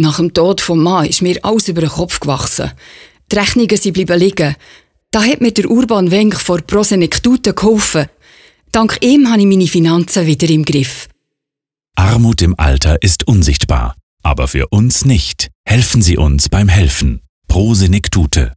Nach dem Tod vom Mann ist mir alles über den Kopf gewachsen. Die Rechnungen sind bleiben liegen. Da hat mir der Urban Wenk vor Prosenektuten geholfen. Dank ihm habe ich meine Finanzen wieder im Griff. Armut im Alter ist unsichtbar, aber für uns nicht. Helfen Sie uns beim Helfen. Prosenektute.